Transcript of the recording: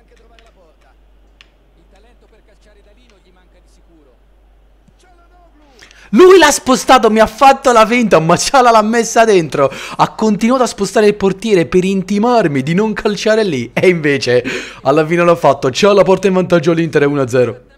anche trovare la porta. Il talento per calciare da lì non gli manca di sicuro. Lui l'ha spostato, mi ha fatto la finta, ma Ciala l'ha messa dentro. Ha continuato a spostare il portiere per intimarmi di non calciare lì. E invece, alla fine l'ha fatto. Ciala porta in vantaggio all'Inter 1-0.